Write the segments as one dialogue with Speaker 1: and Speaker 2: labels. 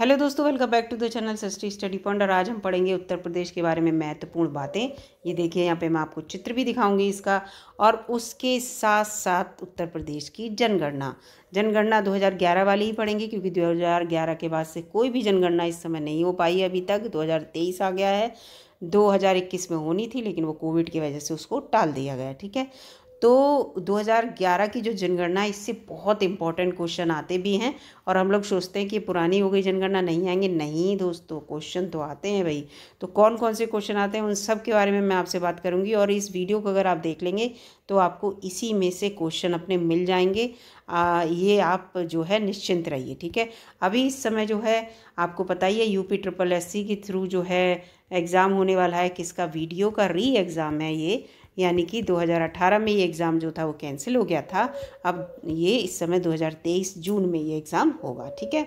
Speaker 1: hello दोस्तों welcome back to the channel सस्टी study point और आज हम पढ़ेंगे उत्तर प्रदेश के बारे में महत्वपूर्ण बातें ये देखिए यहाँ पे मैं आपको चित्र भी दिखाऊंगी इसका और उसके साथ साथ उत्तर प्रदेश की जनगणना जनगणना 2011 वाली ही पढ़ेंगे क्योंकि 2011 के बाद से कोई भी जनगणना इस समय नहीं हो पाई अभी तक दो आ गया है 2021 में होनी थी लेकिन वो कोविड की वजह से उसको टाल दिया गया ठीक है तो 2011 की जो जनगणना इससे बहुत इंपॉर्टेंट क्वेश्चन आते भी हैं और हम लोग सोचते हैं कि पुरानी हो गई जनगणना नहीं आएंगे नहीं दोस्तों क्वेश्चन तो आते हैं भाई तो कौन कौन से क्वेश्चन आते हैं उन सब के बारे में मैं आपसे बात करूंगी और इस वीडियो को अगर आप देख लेंगे तो आपको इसी में से क्वेश्चन अपने मिल जाएंगे आ, ये आप जो है निश्चिंत रहिए ठीक है अभी इस समय जो है आपको पता ही है यूपी ट्रिपल एस के थ्रू जो है एग्ज़ाम होने वाला है किसका वीडियो का री एग्ज़ाम है ये यानी कि 2018 में ये एग्ज़ाम जो था वो कैंसिल हो गया था अब ये इस समय 2023 जून में ये एग्ज़ाम होगा ठीक है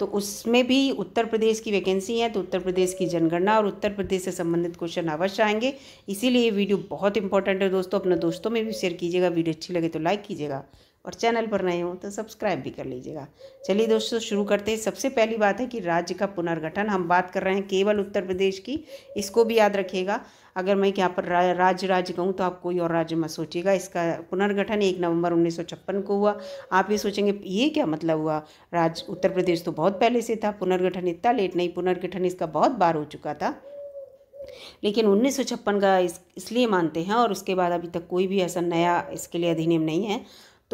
Speaker 1: तो उसमें भी उत्तर प्रदेश की वैकेंसी है तो उत्तर प्रदेश की जनगणना और उत्तर प्रदेश से संबंधित क्वेश्चन अवश्य आएंगे इसीलिए ये वीडियो बहुत इंपॉर्टेंट है दोस्तों अपने दोस्तों में भी शेयर कीजिएगा वीडियो अच्छी लगे तो लाइक कीजिएगा और चैनल पर नए हों तो सब्सक्राइब भी कर लीजिएगा चलिए दोस्तों शुरू करते हैं सबसे पहली बात है कि राज्य का पुनर्गठन हम बात कर रहे हैं केवल उत्तर प्रदेश की इसको भी याद रखिएगा अगर मैं यहाँ पर राज्य राज्य कहूँ तो आप कोई और राज्य मत सोचिएगा इसका पुनर्गठन एक नवंबर उन्नीस को हुआ आप ये सोचेंगे ये क्या मतलब हुआ राज्य उत्तर प्रदेश तो बहुत पहले से था पुनर्गठन इतना लेट नहीं पुनर्गठन इसका बहुत बार हो चुका था लेकिन उन्नीस का इस इसलिए मानते हैं और उसके बाद अभी तक कोई भी ऐसा नया इसके लिए अधिनियम नहीं है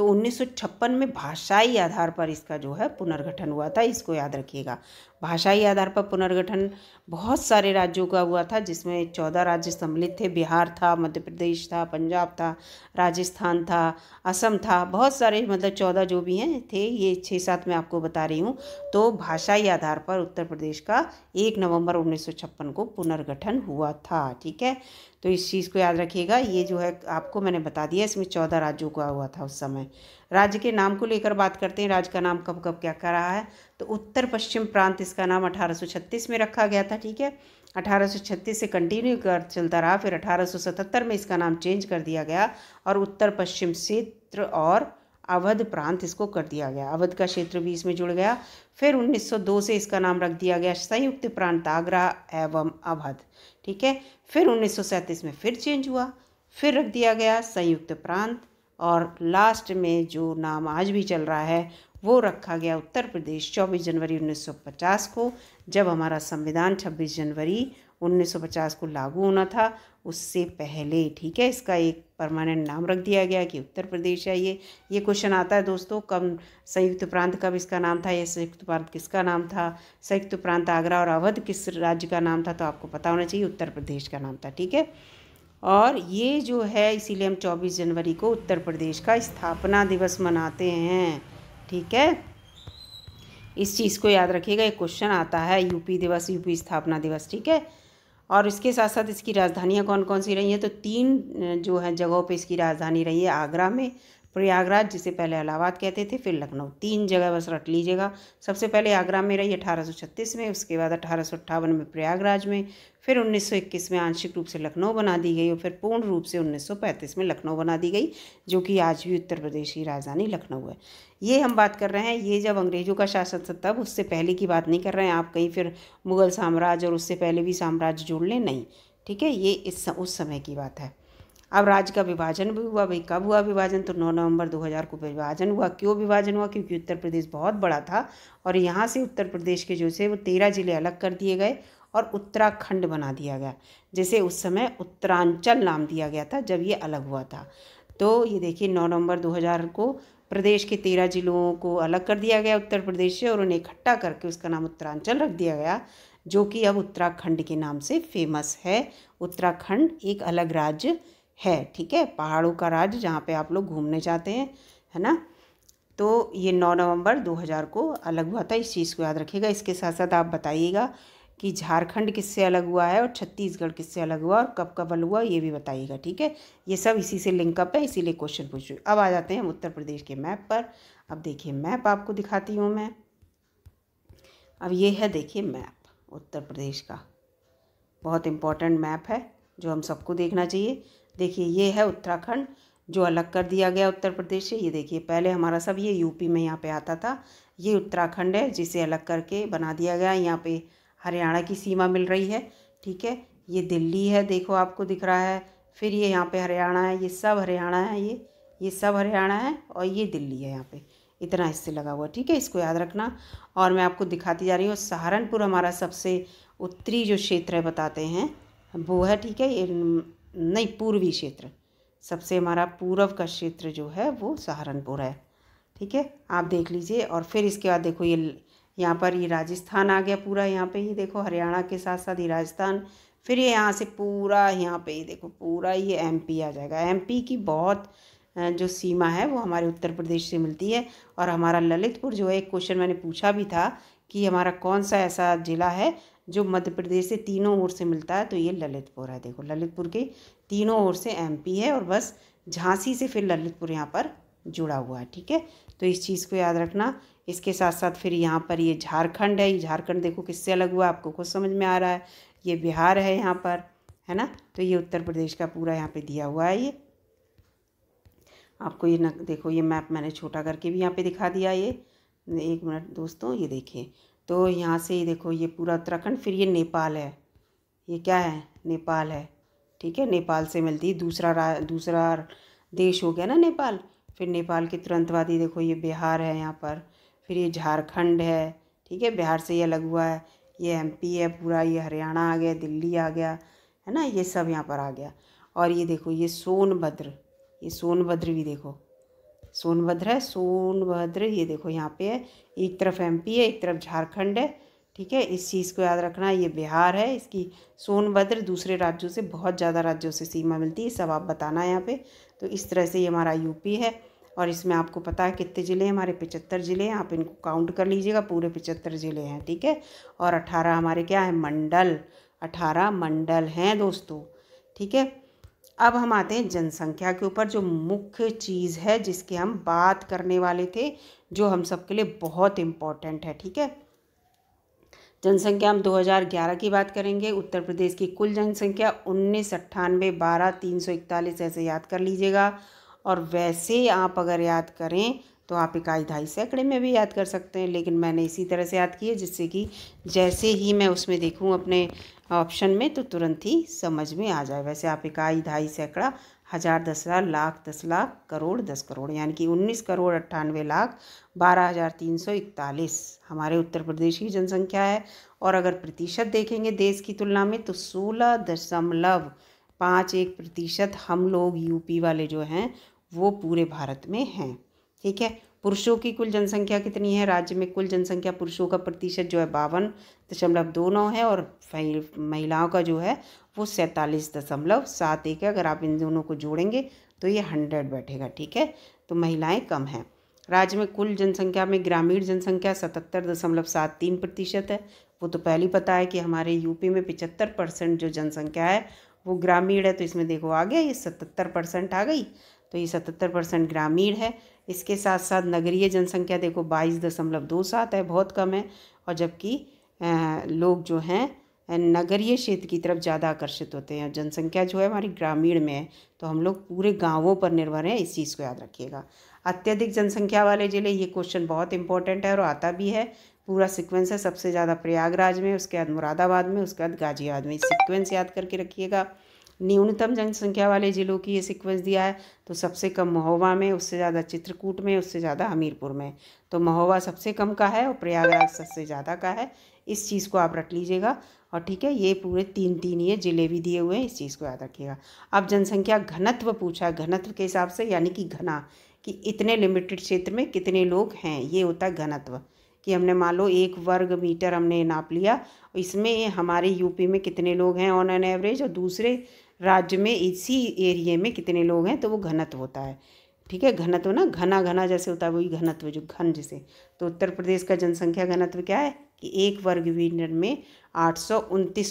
Speaker 1: तो 1956 में भाषाई आधार पर इसका जो है पुनर्गठन हुआ था इसको याद रखिएगा भाषाई आधार पर पुनर्गठन बहुत सारे राज्यों का हुआ था जिसमें चौदह राज्य सम्मिलित थे बिहार था मध्य प्रदेश था पंजाब था राजस्थान था असम था बहुत सारे मतलब चौदह जो भी हैं थे ये छः सात मैं आपको बता रही हूँ तो भाषाई आधार पर उत्तर प्रदेश का एक नवंबर उन्नीस को पुनर्गठन हुआ था ठीक है तो इस चीज़ को याद रखिएगा ये जो है आपको मैंने बता दिया इसमें चौदह राज्यों का हुआ था उस समय राज्य के नाम को लेकर बात करते हैं राज्य का नाम कब कब क्या कर रहा है तो उत्तर पश्चिम प्रांत इसका नाम 1836 में रखा गया था ठीक है 1836 से कंटिन्यू कर चलता रहा फिर 1877 में इसका नाम चेंज कर दिया गया और उत्तर पश्चिम क्षेत्र और अवध प्रांत इसको कर दिया गया अवध का क्षेत्र भी इसमें जुड़ गया फिर 1902 से इसका नाम रख दिया गया संयुक्त प्रांत आगरा एवं अवध ठीक है फिर 1937 में फिर चेंज हुआ फिर रख दिया गया संयुक्त प्रांत और लास्ट में जो नाम आज भी चल रहा है वो रखा गया उत्तर प्रदेश 24 जनवरी 1950 को जब हमारा संविधान 26 जनवरी 1950 को लागू होना था उससे पहले ठीक है इसका एक परमानेंट नाम रख दिया गया कि उत्तर प्रदेश है ये ये क्वेश्चन आता है दोस्तों कब संयुक्त प्रांत कब इसका नाम था या संयुक्त प्रांत किसका नाम था संयुक्त प्रांत आगरा और अवध किस राज्य का नाम था तो आपको पता होना चाहिए उत्तर प्रदेश का नाम था ठीक है और ये जो है इसीलिए हम 24 जनवरी को उत्तर प्रदेश का स्थापना दिवस मनाते हैं ठीक है इस चीज़ को याद रखिएगा एक क्वेश्चन आता है यूपी दिवस यूपी स्थापना दिवस ठीक है और इसके साथ साथ इसकी राजधानियाँ कौन कौन सी रही हैं तो तीन जो है जगहों पे इसकी राजधानी रही है आगरा में प्रयागराज जिसे पहले इलाहाबाद कहते थे फिर लखनऊ तीन जगह बस रट लीजिएगा सबसे पहले आगरा में रही अठारह में उसके बाद अठारह में प्रयागराज में फिर 1921 में आंशिक रूप से लखनऊ बना दी गई और फिर पूर्ण रूप से 1935 में लखनऊ बना दी गई जो कि आज भी उत्तर प्रदेश की राजधानी लखनऊ है ये हम बात कर रहे हैं ये जब अंग्रेज़ों का शासन था तब उससे पहले की बात नहीं कर रहे हैं आप कहीं फिर मुग़ल साम्राज्य और उससे पहले भी साम्राज्य जोड़ लें नहीं ठीक है ये इस उस समय की बात है अब राज्य का विभाजन भी हुआ भाई कब हुआ विभाजन तो 9 नवंबर 2000 को विभाजन हुआ क्यों विभाजन हुआ क्योंकि उत्तर प्रदेश बहुत बड़ा था और यहाँ से उत्तर प्रदेश के जो से वो तेरह जिले अलग कर दिए गए और उत्तराखंड बना दिया गया जिसे उस समय उत्तरांचल नाम दिया गया था जब ये अलग हुआ था तो ये देखिए नौ नवंबर दो को प्रदेश के तेरह जिलों को अलग कर दिया गया उत्तर प्रदेश से और उन्हें इकट्ठा करके उसका नाम उत्तरांचल रख दिया गया जो कि अब उत्तराखंड के नाम से फेमस है उत्तराखंड एक अलग राज्य है ठीक है पहाड़ों का राज जहाँ पे आप लोग घूमने जाते हैं है ना तो ये नौ नवंबर 2000 को अलग हुआ था इस चीज़ को याद रखिएगा इसके साथ साथ आप बताइएगा कि झारखंड किससे अलग हुआ है और छत्तीसगढ़ किससे अलग हुआ और कब कब अलग हुआ ये भी बताइएगा ठीक है ये सब इसी से लिंकअप है इसीलिए क्वेश्चन पूछ रही अब आ जाते हैं उत्तर प्रदेश के मैप पर अब देखिए मैप आपको दिखाती हूँ मैं अब ये है देखिए मैप उत्तर प्रदेश का बहुत इम्पॉर्टेंट मैप है जो हम सबको देखना चाहिए देखिए ये है उत्तराखंड जो अलग कर दिया गया उत्तर प्रदेश से ये देखिए पहले हमारा सब ये यूपी में यहाँ पे आता था ये उत्तराखंड है जिसे अलग करके बना दिया गया यहाँ पे हरियाणा की सीमा मिल रही है ठीक है ये दिल्ली है देखो आपको दिख रहा है फिर ये यहाँ पे हरियाणा है ये सब हरियाणा है ये ये सब हरियाणा है और ये दिल्ली है यहाँ पे इतना इससे लगा हुआ ठीक है इसको याद रखना और मैं आपको दिखाती जा रही हूँ सहारनपुर हमारा सबसे उत्तरी जो क्षेत्र है बताते हैं वो है ठीक है ये नहीं पूर्वी क्षेत्र सबसे हमारा पूर्व का क्षेत्र जो है वो सहारनपुर है ठीक है आप देख लीजिए और फिर इसके बाद देखो ये यहाँ पर ये राजस्थान आ गया पूरा यहाँ पे ही देखो हरियाणा के साथ साथ ये राजस्थान फिर ये यहाँ से पूरा यहाँ पे ही देखो पूरा ये एमपी आ जाएगा एमपी की बहुत जो सीमा है वो हमारे उत्तर प्रदेश से मिलती है और हमारा ललितपुर जो है एक क्वेश्चन मैंने पूछा भी था कि हमारा कौन सा ऐसा ज़िला है जो मध्य प्रदेश से तीनों ओर से मिलता है तो ये ललितपुर है देखो ललितपुर के तीनों ओर से एमपी है और बस झांसी से फिर ललितपुर यहाँ पर जुड़ा हुआ है ठीक है तो इस चीज़ को याद रखना इसके साथ साथ फिर यहाँ पर ये झारखंड है ये झारखंड देखो किससे अलग हुआ आपको कुछ समझ में आ रहा है ये बिहार है यहाँ पर है ना तो ये उत्तर प्रदेश का पूरा यहाँ पर दिया हुआ है ये आपको ये न देखो ये मैप मैंने छोटा करके भी यहाँ पे दिखा दिया ये एक मिनट दोस्तों ये देखिए तो यहाँ से ही देखो ये पूरा उत्तराखंड फिर ये नेपाल है ये क्या है नेपाल है ठीक है नेपाल से मिलती दूसरा रा दूसरा देश हो गया ना नेपाल फिर नेपाल के तुरंत बाद ही देखो ये बिहार है यहाँ पर फिर ये झारखंड है ठीक है बिहार से ये अलग हुआ है ये एमपी है पूरा ये हरियाणा आ गया दिल्ली आ गया है ना ये सब यहाँ पर आ गया और ये देखो ये सोनभद्र ये सोनभद्र भी देखो सोनभद्र है सोनभद्र ये देखो यहाँ पे है एक तरफ एमपी है एक तरफ झारखंड है ठीक है इस चीज़ को याद रखना ये बिहार है इसकी सोनभद्र दूसरे राज्यों से बहुत ज़्यादा राज्यों से सीमा मिलती है सब आप बताना है यहाँ पे तो इस तरह से ये हमारा यूपी है और इसमें आपको पता है कितने ज़िले हैं हमारे पिचहत्तर ज़िले हैं आप इनको काउंट कर लीजिएगा पूरे पिचहत्तर ज़िले हैं ठीक है और अठारह हमारे क्या है मंडल अठारह मंडल हैं दोस्तों ठीक है अब हम आते हैं जनसंख्या के ऊपर जो मुख्य चीज़ है जिसके हम बात करने वाले थे जो हम सबके लिए बहुत इम्पॉर्टेंट है ठीक है जनसंख्या हम 2011 की बात करेंगे उत्तर प्रदेश की कुल जनसंख्या उन्नीस अट्ठानवे बारह तीन सौ इकतालीस ऐसे याद कर लीजिएगा और वैसे आप अगर याद करें तो आप इकाई ढाई सैकड़े में भी याद कर सकते हैं लेकिन मैंने इसी तरह से याद किया जिससे कि जैसे ही मैं उसमें देखूँ अपने ऑप्शन में तो तुरंत ही समझ में आ जाए वैसे आप इकाई ढाई सैकड़ा हज़ार दस हज़ार लाख दस लाख करोड़ दस करोड़ यानी कि उन्नीस करोड़ अट्ठानवे लाख बारह हज़ार तीन सौ इकतालीस हमारे उत्तर प्रदेश की जनसंख्या है और अगर प्रतिशत देखेंगे देश की तुलना में तो सोलह दशमलव पाँच एक प्रतिशत हम लोग यूपी वाले जो हैं वो पूरे भारत में हैं ठीक है पुरुषों की कुल जनसंख्या कितनी है राज्य में कुल जनसंख्या पुरुषों का प्रतिशत जो है बावन दशमलव दो नौ है और महिलाओं का जो है वो सैंतालीस दशमलव सात एक है अगर आप इन दोनों को जोड़ेंगे तो ये हंड्रेड बैठेगा ठीक है तो महिलाएं कम हैं राज्य में कुल जनसंख्या में ग्रामीण जनसंख्या सतहत्तर दशमलव सात तीन प्रतिशत है वो तो पहले ही पता है कि हमारे यूपी में पिचहत्तर परसेंट जो जनसंख्या है वो ग्रामीण है तो इसमें देखो आ गया ये सतहत्तर परसेंट आ गई तो ये सतहत्तर परसेंट ग्रामीण है इसके साथ साथ नगरीय जनसंख्या देखो बाईस दशमलव दो सात है बहुत कम है और जबकि लोग जो हैं नगरीय क्षेत्र की तरफ ज़्यादा आकर्षित होते हैं जनसंख्या जो है हमारी ग्रामीण में है तो हम लोग पूरे गांवों पर निर्भर हैं इस चीज़ को याद रखिएगा अत्यधिक जनसंख्या वाले ज़िले ये क्वेश्चन बहुत इंपॉर्टेंट है और आता भी है पूरा सीक्वेंस है सबसे ज़्यादा प्रयागराज में उसके बाद मुरादाबाद में उसके बाद गाजियाबाद में सिक्वेंस याद करके रखिएगा न्यूनतम जनसंख्या वाले ज़िलों की ये सीक्वेंस दिया है तो सबसे कम महोबा में उससे ज़्यादा चित्रकूट में उससे ज़्यादा हमीरपुर में तो महोबा सबसे कम का है और प्रयागराज सबसे ज़्यादा का है इस चीज़ को आप रख लीजिएगा और ठीक है ये पूरे तीन तीन ये ज़िले भी दिए हुए हैं इस चीज़ को याद रखिएगा अब जनसंख्या घनत्व पूछा है घनत्व के हिसाब से यानी कि घना कि इतने लिमिटेड क्षेत्र में कितने लोग हैं ये होता है घनत्व कि हमने मान लो एक वर्ग मीटर हमने नाप लिया इसमें हमारे यूपी में कितने लोग हैं ऑन एन एवरेज और दूसरे राज्य में इसी एरिए में कितने लोग हैं तो वो घनत्व होता है ठीक है घनत्व ना घना घना जैसे होता है वही घनत्व जो घन जैसे तो उत्तर प्रदेश का जनसंख्या घनत्व क्या है कि एक वर्ग मीटर में आठ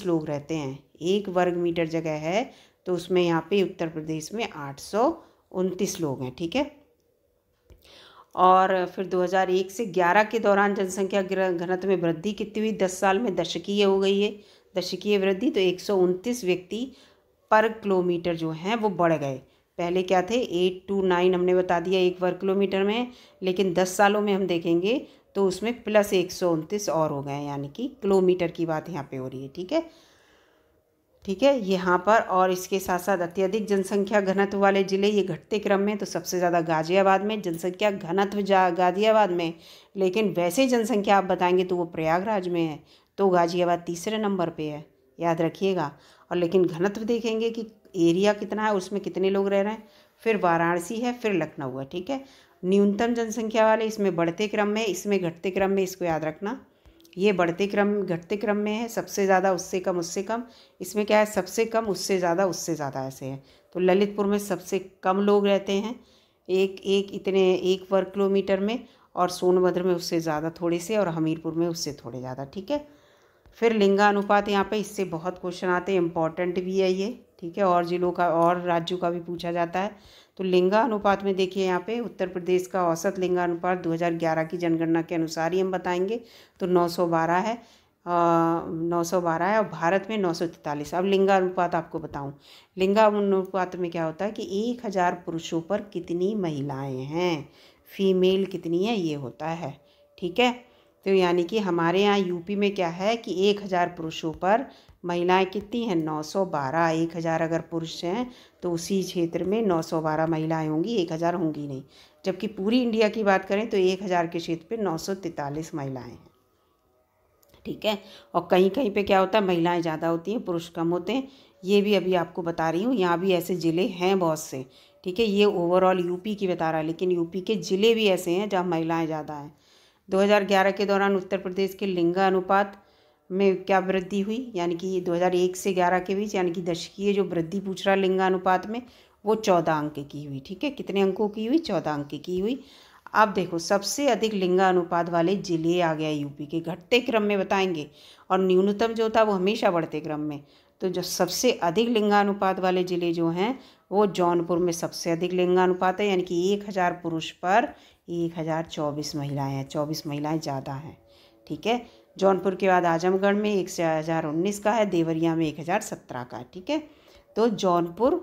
Speaker 1: लोग रहते हैं एक वर्ग मीटर जगह है तो उसमें यहाँ पे उत्तर प्रदेश में आठ लोग हैं ठीक है और फिर 2001 से 11 के दौरान जनसंख्या घनत्व में वृद्धि कितनी हुई दस साल में दशकीय हो गई है दशकीय वृद्धि तो एक व्यक्ति पर किलोमीटर जो हैं वो बढ़ गए पहले क्या थे एट टू नाइन हमने बता दिया एक वर्ग किलोमीटर में लेकिन दस सालों में हम देखेंगे तो उसमें प्लस एक सौ उनतीस और हो गए यानी कि किलोमीटर की बात यहाँ पे हो रही है ठीक है ठीक है यहाँ पर और इसके साथ साथ अत्यधिक जनसंख्या घनत्व वाले ज़िले ये घटते क्रम में तो सबसे ज़्यादा गाज़ियाबाद में जनसंख्या घनत्व जा गाज़ियाबाद में लेकिन वैसे जनसंख्या आप बताएंगे तो वो प्रयागराज में है तो गाज़ियाबाद तीसरे नंबर पे है याद रखिएगा और लेकिन घनत्व देखेंगे कि एरिया कितना है उसमें कितने लोग रह रहे हैं फिर वाराणसी है फिर लखनऊ है ठीक है न्यूनतम जनसंख्या वाले इसमें बढ़ते क्रम में इसमें घटते क्रम में इसको याद रखना ये बढ़ते क्रम घटते क्रम में है सबसे ज़्यादा उससे कम उससे कम इसमें क्या है सबसे कम उससे ज़्यादा उससे ज़्यादा ऐसे है तो ललितपुर में सबसे कम लोग रहते हैं एक एक इतने एक वर्ग किलोमीटर में और सोनभद्र में उससे ज़्यादा थोड़े से और हमीरपुर में उससे थोड़े ज़्यादा ठीक है फिर लिंगानुपात यहाँ पे इससे बहुत क्वेश्चन आते हैं इम्पॉर्टेंट भी है ये ठीक है और ज़िलों का और राज्यों का भी पूछा जाता है तो लिंगा अनुपात में देखिए यहाँ पे उत्तर प्रदेश का औसत लिंगा अनुपात 2011 की जनगणना के अनुसार ही हम बताएंगे तो 912 है नौ सौ बारह है और भारत में नौ सौ तैतालीस अब लिंगानुपात आपको लिंगा अनुपात में क्या होता है कि एक हज़ार पुरुषों पर कितनी महिलाएँ हैं फीमेल कितनी है ये होता है ठीक है तो यानी कि हमारे यहाँ यूपी में क्या है कि एक हज़ार पुरुषों पर महिलाएं कितनी हैं 912 1000 अगर पुरुष हैं तो उसी क्षेत्र में 912 महिलाएं होंगी 1000 होंगी नहीं जबकि पूरी इंडिया की बात करें तो 1000 के क्षेत्र पे 943 महिलाएं हैं ठीक है और कहीं कहीं पे क्या होता है महिलाएं ज़्यादा होती हैं पुरुष कम होते हैं ये भी अभी आपको बता रही हूँ यहाँ भी ऐसे ज़िले हैं बहुत से ठीक है ये ओवरऑल यूपी की बता रहा है लेकिन यूपी के ज़िले भी ऐसे हैं जहाँ महिलाएँ ज़्यादा हैं 2011 के दौरान उत्तर प्रदेश के लिंगा अनुपात में क्या वृद्धि हुई यानी कि हज़ार 2001 से 11 के बीच यानी कि दशकीय जो वृद्धि पूछ रहा लिंगानुपात में वो चौदह अंक की हुई ठीक है कितने अंकों की हुई चौदह अंक की हुई अब देखो सबसे अधिक लिंगानुपात वाले जिले आ गया यूपी के घटते क्रम में बताएंगे और न्यूनतम जो था वो हमेशा बढ़ते क्रम में तो जो सबसे अधिक लिंगानुपात वाले जिले जो हैं वो जौनपुर में सबसे अधिक लिंगानुपात है यानी कि एक हज़ार पुरुष पर एक हज़ार चौबीस महिलाएँ हैं चौबीस महिलाएँ ज़्यादा हैं ठीक है जौनपुर के बाद आजमगढ़ में एक हज़ार उन्नीस का है देवरिया में एक हज़ार सत्रह का ठीक है तो जौनपुर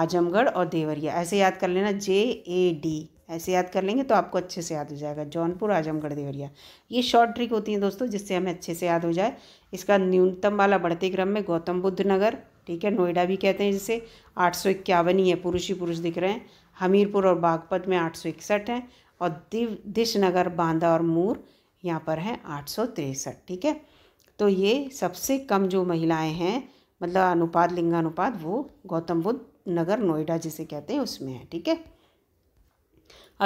Speaker 1: आजमगढ़ और देवरिया ऐसे याद कर लेना जे ए डी ऐसे याद कर लेंगे तो आपको अच्छे से याद हो जाएगा जौनपुर आजमगढ़ देवरिया ये शॉर्ट ट्रिक होती है दोस्तों जिससे हमें अच्छे से याद हो जाए इसका न्यूनतम वाला बढ़ते क्रम में गौतम बुद्ध नगर ठीक है नोएडा भी कहते हैं जिसे आठ सौ इक्यावन ही है पुरुष ही पुरुष दिख रहे हैं हमीरपुर और बागपत में आठ सौ इकसठ हैं और दिव दिश नगर बांदा और मूर यहाँ पर है आठ ठीक है तो ये सबसे कम जो महिलाएं हैं मतलब अनुपात लिंगानुपात वो गौतम बुद्ध नगर नोएडा जिसे कहते हैं उसमें है ठीक है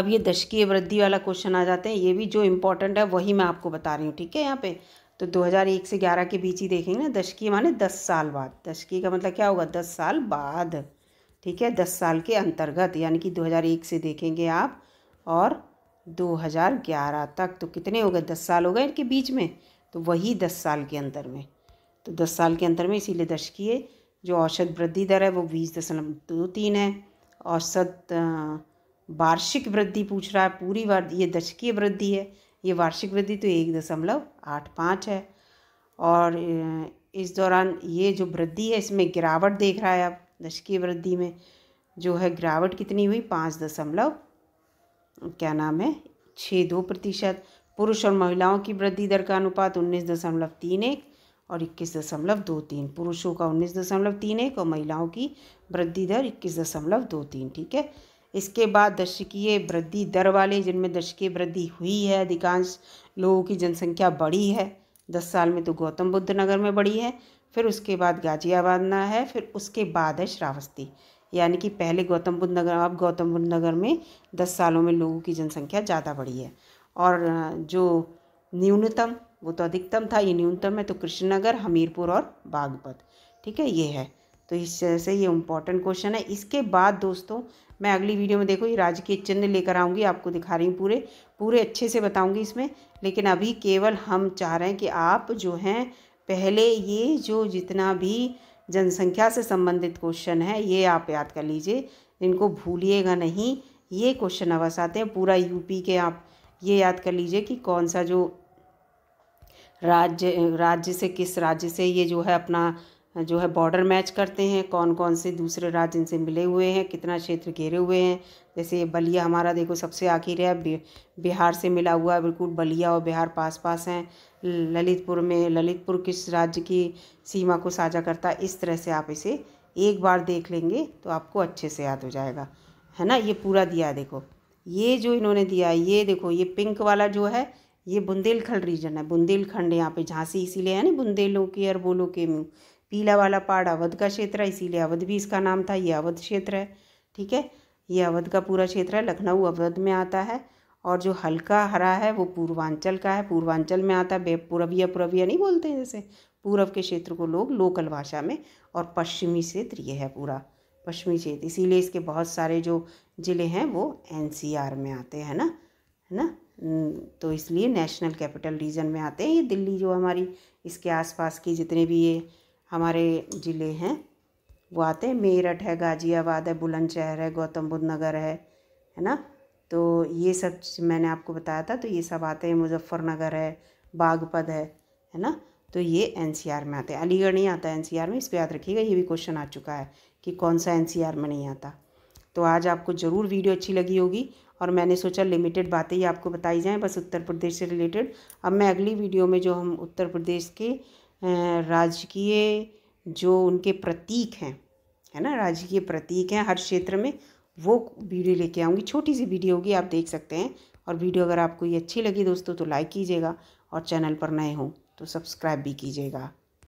Speaker 1: अब ये दशकीय वृद्धि वाला क्वेश्चन आ जाते हैं ये भी जो इम्पोर्टेंट है वही मैं आपको बता रही हूँ ठीक है यहाँ पे तो 2001 से 11 के बीच ही देखेंगे ना दशकीय माने 10 साल बाद दशकीय का मतलब क्या होगा 10 साल बाद ठीक है 10 साल के अंतर्गत यानी कि 2001 से देखेंगे आप और 2011 तक तो कितने हो गए दस साल हो गए इनके बीच में तो वही दस साल के अंतर में तो दस साल के अंतर में इसीलिए दशकीय जो औसत वृद्धि दर है वो बीस दशमलव दो तीन है औसत वार्षिक वृद्धि पूछ रहा है पूरी वार ये दशकीय वृद्धि है ये वार्षिक वृद्धि तो एक दशमलव आठ पाँच है और इस दौरान ये जो वृद्धि है इसमें गिरावट देख रहा है आप दशकीय वृद्धि में जो है गिरावट कितनी हुई पाँच दशमलव क्या नाम है छः दो प्रतिशत पुरुष और महिलाओं की वृद्धि दर का अनुपात उन्नीस दशमलव तीन एक और इक्कीस दशमलव दो तीन पुरुषों का उन्नीस दशमलव तीन एक और महिलाओं की वृद्धि दर इक्कीस दशमलव दो तीन ठीक है इसके बाद दशकीय वृद्धि दर वाले जिनमें दशकीय वृद्धि हुई है अधिकांश लोगों की जनसंख्या बढ़ी है दस साल में तो गौतम बुद्ध नगर में बढ़ी है फिर उसके बाद गाजियाबाद ना है फिर उसके बाद है श्रावस्ती यानी कि पहले गौतम बुद्ध नगर अब गौतम बुद्ध नगर में दस सालों में लोगों की जनसंख्या ज़्यादा बढ़ी है और जो न्यूनतम वो तो अधिकतम था ये न्यूनतम है तो कृष्णनगर हमीरपुर और बागपत ठीक है ये है तो इस तरह से ये इम्पॉर्टेंट क्वेश्चन है इसके बाद दोस्तों मैं अगली वीडियो में देखो ये राजकीय चिन्ह लेकर आऊँगी आपको दिखा रही हूँ पूरे पूरे अच्छे से बताऊँगी इसमें लेकिन अभी केवल हम चाह रहे हैं कि आप जो हैं पहले ये जो जितना भी जनसंख्या से संबंधित क्वेश्चन है ये आप याद कर लीजिए इनको भूलिएगा नहीं ये क्वेश्चन अवश्य आते हैं पूरा यूपी के आप ये याद कर लीजिए कि कौन सा जो राज्य राज्य से किस राज्य से ये जो है अपना जो है बॉर्डर मैच करते हैं कौन कौन से दूसरे राज्य इनसे मिले हुए हैं कितना क्षेत्र घेरे हुए हैं जैसे ये बलिया हमारा देखो सबसे आखिर है बिहार से मिला हुआ है बिल्कुल बलिया और बिहार पास पास हैं ललितपुर में ललितपुर किस राज्य की सीमा को साझा करता है इस तरह से आप इसे एक बार देख लेंगे तो आपको अच्छे से याद हो जाएगा है ना ये पूरा दिया है देखो ये जो इन्होंने दिया है ये देखो ये पिंक वाला जो है ये बुंदेलखंड रीजन है बुंदेलखंड यहाँ पे झांसी इसीलिए है ना बुंदेलों के और बोलो के पीला वाला पहाड़ अवध का क्षेत्र है इसीलिए अवध भी इसका नाम था ये अवध क्षेत्र है ठीक है ये अवध का पूरा क्षेत्र है लखनऊ अवध में आता है और जो हल्का हरा है वो पूर्वांचल का है पूर्वांचल में आता है पूर्विया पूर्विया नहीं बोलते हैं जैसे पूर्व के क्षेत्र को लोग लोकल भाषा में और पश्चिमी क्षेत्र ये है पूरा पश्चिमी क्षेत्र इसीलिए इसके बहुत सारे जो ज़िले हैं वो एन में आते हैं ना है ना तो इसलिए नेशनल कैपिटल रीजन में आते हैं ये दिल्ली जो हमारी इसके आसपास की जितने भी ये हमारे ज़िले हैं वो आते हैं मेरठ है गाज़ियाबाद है बुलंदशहर है गौतम बुद्ध नगर है है ना तो ये सब मैंने आपको बताया था तो ये सब आते हैं मुजफ्फरनगर है बागपत है है ना तो ये एनसीआर में आते हैं अलीगढ़ नहीं आता एनसीआर में इस पर याद रखिएगा ये भी क्वेश्चन आ चुका है कि कौन सा एनसीआर में नहीं आता तो आज आपको ज़रूर वीडियो अच्छी लगी होगी और मैंने सोचा लिमिटेड बातें ही आपको बताई जाएँ बस उत्तर प्रदेश से रिलेटेड अब मैं अगली वीडियो में जो हम उत्तर प्रदेश के राजकीय जो उनके प्रतीक हैं है ना राजकीय प्रतीक हैं हर क्षेत्र में वो वीडियो लेके आऊँगी छोटी सी वीडियो होगी आप देख सकते हैं और वीडियो अगर आपको ये अच्छी लगी दोस्तों तो लाइक कीजिएगा और चैनल पर नए हों तो सब्सक्राइब भी कीजिएगा